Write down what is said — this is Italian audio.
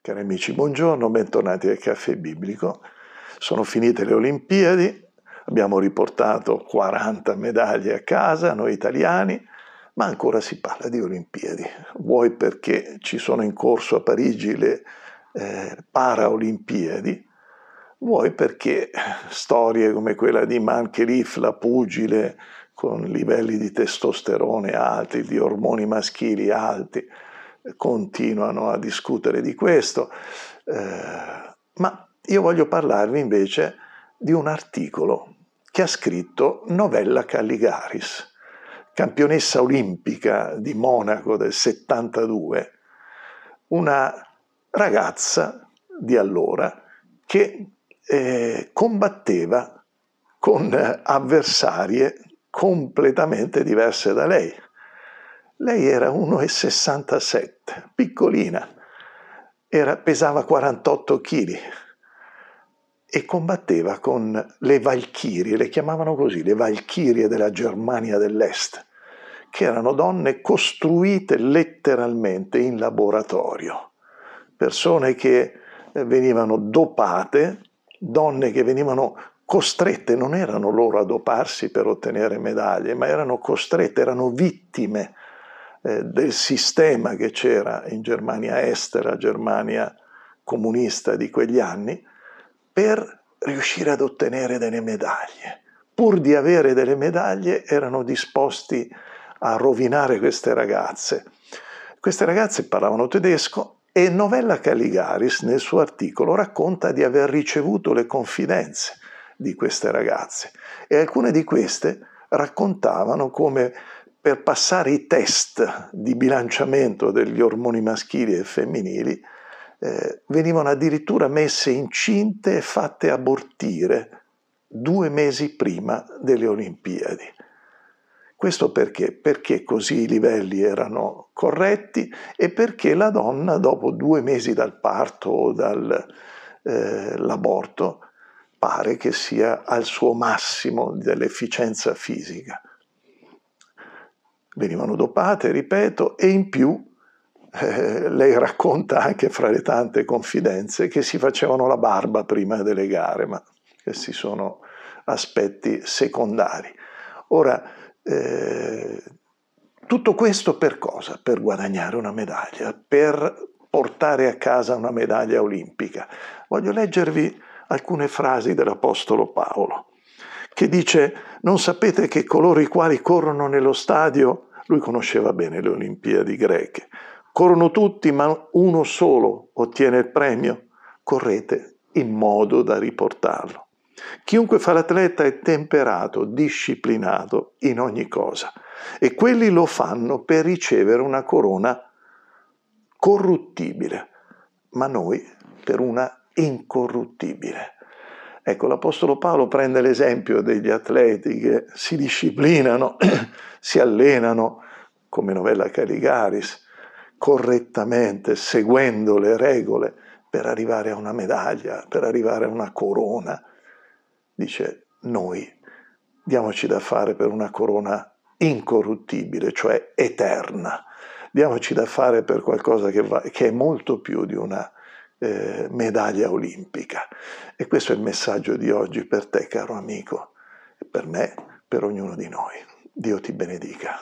Cari amici, buongiorno, bentornati al Caffè Biblico. Sono finite le Olimpiadi, abbiamo riportato 40 medaglie a casa, noi italiani, ma ancora si parla di Olimpiadi. Vuoi perché ci sono in corso a Parigi le eh, Paraolimpiadi, vuoi perché storie come quella di Mancherif, la pugile, con livelli di testosterone alti, di ormoni maschili alti, continuano a discutere di questo. Eh, ma io voglio parlarvi invece di un articolo che ha scritto Novella Calligaris campionessa olimpica di Monaco del 72, una ragazza di allora che eh, combatteva con avversarie completamente diverse da lei. Lei era 1,67, piccolina, era, pesava 48 kg e combatteva con le Valchirie, le chiamavano così, le Valchirie della Germania dell'Est, che erano donne costruite letteralmente in laboratorio, persone che eh, venivano dopate, donne che venivano costrette, non erano loro a doparsi per ottenere medaglie, ma erano costrette, erano vittime eh, del sistema che c'era in Germania estera, Germania comunista di quegli anni, per riuscire ad ottenere delle medaglie. Pur di avere delle medaglie erano disposti a rovinare queste ragazze. Queste ragazze parlavano tedesco e Novella Caligaris nel suo articolo racconta di aver ricevuto le confidenze di queste ragazze e alcune di queste raccontavano come per passare i test di bilanciamento degli ormoni maschili e femminili eh, venivano addirittura messe incinte e fatte abortire due mesi prima delle Olimpiadi. Questo perché? Perché così i livelli erano corretti e perché la donna dopo due mesi dal parto o dall'aborto eh, pare che sia al suo massimo dell'efficienza fisica. Venivano dopate, ripeto, e in più eh, lei racconta anche fra le tante confidenze che si facevano la barba prima delle gare, ma questi sono aspetti secondari. Ora, eh, tutto questo per cosa? Per guadagnare una medaglia, per portare a casa una medaglia olimpica. Voglio leggervi alcune frasi dell'Apostolo Paolo, che dice, non sapete che coloro i quali corrono nello stadio, lui conosceva bene le Olimpiadi greche, corrono tutti ma uno solo ottiene il premio, correte in modo da riportarlo. Chiunque fa l'atleta è temperato, disciplinato in ogni cosa e quelli lo fanno per ricevere una corona corruttibile, ma noi per una incorruttibile. Ecco, l'Apostolo Paolo prende l'esempio degli atleti che si disciplinano, si allenano, come Novella Caligaris, correttamente, seguendo le regole per arrivare a una medaglia, per arrivare a una corona dice noi diamoci da fare per una corona incorruttibile, cioè eterna, diamoci da fare per qualcosa che, va, che è molto più di una eh, medaglia olimpica. E questo è il messaggio di oggi per te, caro amico, e per me, per ognuno di noi. Dio ti benedica.